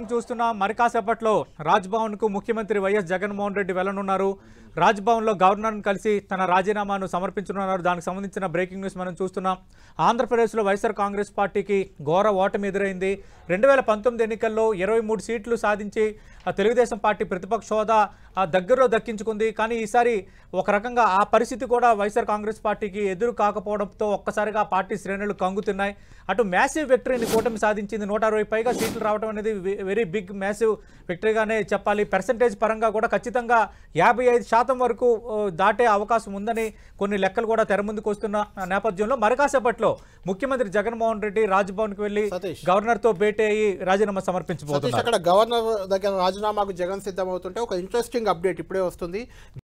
shocking చూస్తున్నాం మరికాసేపట్లో రాజ్భవన్ రాజ్భవన్కు ముఖ్యమంత్రి వైఎస్ జగన్మోహన్ రెడ్డి వెళ్లనున్నారు రాజ్భవన్లో గవర్నర్ను కలిసి తన రాజీనామాను సమర్పించనున్నారు దానికి సంబంధించిన బ్రేకింగ్ న్యూస్ మనం చూస్తున్నాం ఆంధ్రప్రదేశ్లో వైఎస్ఆర్ కాంగ్రెస్ పార్టీకి ఘోర ఓటమి ఎదురైంది రెండు వేల పంతొమ్మిది ఎన్నికల్లో ఇరవై మూడు సీట్లు సాధించి తెలుగుదేశం పార్టీ ప్రతిపక్ష హోదా దగ్గరలో దక్కించుకుంది కానీ ఈసారి ఒక రకంగా ఆ పరిస్థితి కూడా వైఎస్ఆర్ కాంగ్రెస్ పార్టీకి ఎదురు కాకపోవడంతో ఒక్కసారిగా పార్టీ శ్రేణులు కంగుతున్నాయి అటు మ్యాసివ్ విక్టరీని కూటమి సాధించింది నూట పైగా సీట్లు రావడం అనేది వెరీ బిగ్ మ్యాసివ్ విక్టరీగానే చెప్పాలి పర్సంటేజ్ పరంగా కూడా ఖచ్చితంగా యాభై శాతం వరకు దాటే అవకాశం ఉందని కొన్ని లెక్కలు కూడా తెర ముందుకు వస్తున్న నేపథ్యంలో మరకాసేపట్లో ముఖ్యమంత్రి జగన్మోహన్ రెడ్డి వెళ్లి వెళ్ళి తో భేటీ అయ్యి రాజీనామా సమర్పించబోతున్నారు అక్కడ గవర్నర్ దగ్గర రాజీనామాకు జగన్ సిద్ధమవుతుంటే ఒక ఇంట్రెస్టింగ్ అప్డేట్ ఇప్పుడే వస్తుంది